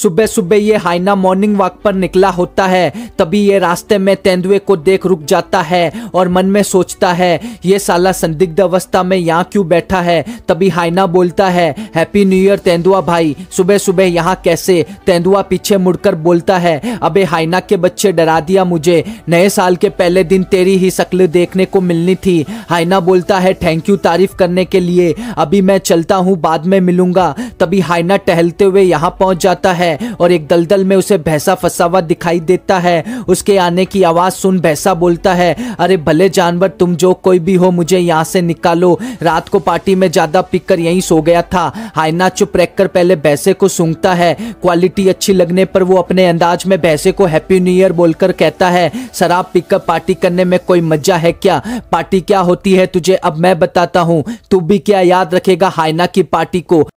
सुबह सुबह ये हाइना मॉर्निंग वॉक पर निकला होता है तभी ये रास्ते में तेंदुए को देख रुक जाता है और मन में सोचता है ये साला संदिग्ध अवस्था में यहाँ क्यों बैठा है तभी हाइना बोलता है हैप्पी न्यू ईयर तेंदुआ भाई सुबह सुबह यहाँ कैसे तेंदुआ पीछे मुड़कर बोलता है अबे हाइना के बच्चे डरा दिया मुझे नए साल के पहले दिन तेरी ही शक्ल देखने को मिलनी थी हाइना बोलता है थैंक यू तारीफ करने के लिए अभी मैं चलता हूँ बाद में मिलूंगा तभी हाइना टहलते हुए यहाँ पहुंच जाता है है और एक दलदल में उसे भैंसा फंसा हुआ दिखाई देता है उसके आने की आवाज सुन भैंसा बोलता है अरे भले जानवर तुम जो कोई भी हो मुझे यहाँ से निकालो रात को पार्टी में ज्यादा पीकर यहीं सो गया था हाइना चुप रखकर पहले भैंसे को सूंघता है क्वालिटी अच्छी लगने पर वो अपने अंदाज में भैंसे को हैप्पी न्यू ईयर बोलकर कहता है शराब पीकर पार्टी करने में कोई मजा है क्या पार्टी क्या होती है तुझे अब मैं बताता हूँ तू भी क्या याद रखेगा हाइना की पार्टी को